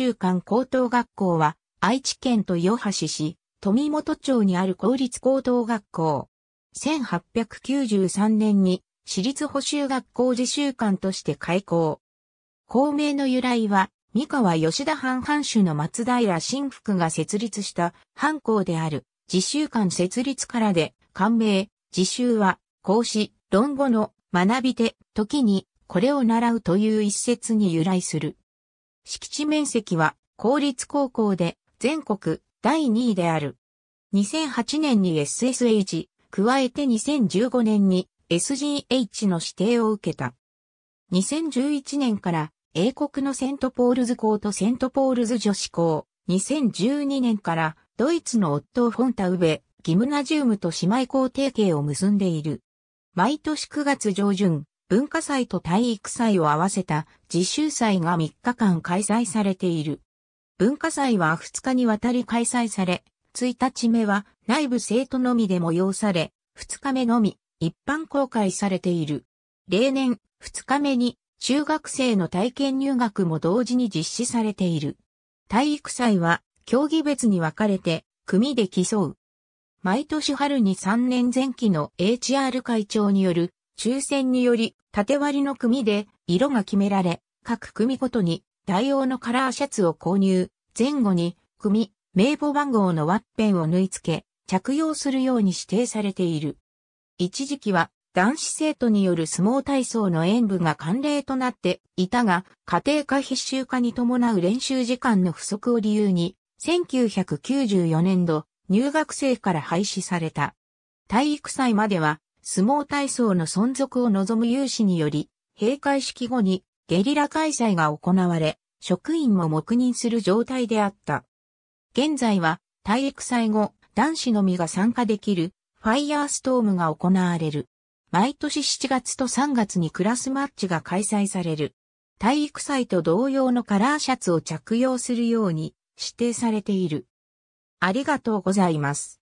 中間高等学校は、愛知県豊橋市、富本町にある公立高等学校。1893年に、私立補修学校自習館として開校。校名の由来は、三河吉田藩藩主の松平新福が設立した藩校である、自習館設立からで、官名、自習は、講師、論語の学び手、時に、これを習うという一説に由来する。敷地面積は公立高校で全国第2位である。2008年に SSH、加えて2015年に SGH の指定を受けた。2011年から英国のセントポールズ校とセントポールズ女子校、2012年からドイツのオットー・フォンタウベ、ギムナジウムと姉妹校提携を結んでいる。毎年9月上旬、文化祭と体育祭を合わせた実習祭が3日間開催されている。文化祭は2日にわたり開催され、1日目は内部生徒のみで催され、2日目のみ一般公開されている。例年2日目に中学生の体験入学も同時に実施されている。体育祭は競技別に分かれて組で競う。毎年春に3年前期の HR 会長による抽選により、縦割りの組で色が決められ、各組ごとに代用のカラーシャツを購入、前後に組、名簿番号のワッペンを縫い付け、着用するように指定されている。一時期は男子生徒による相撲体操の演舞が慣例となっていたが、家庭科必修化に伴う練習時間の不足を理由に、1994年度、入学生から廃止された。体育祭までは相撲体操の存続を望む有志により、閉会式後にゲリラ開催が行われ、職員も黙認する状態であった。現在は体育祭後、男子のみが参加できるファイヤーストームが行われる。毎年7月と3月にクラスマッチが開催される。体育祭と同様のカラーシャツを着用するように指定されている。ありがとうございます。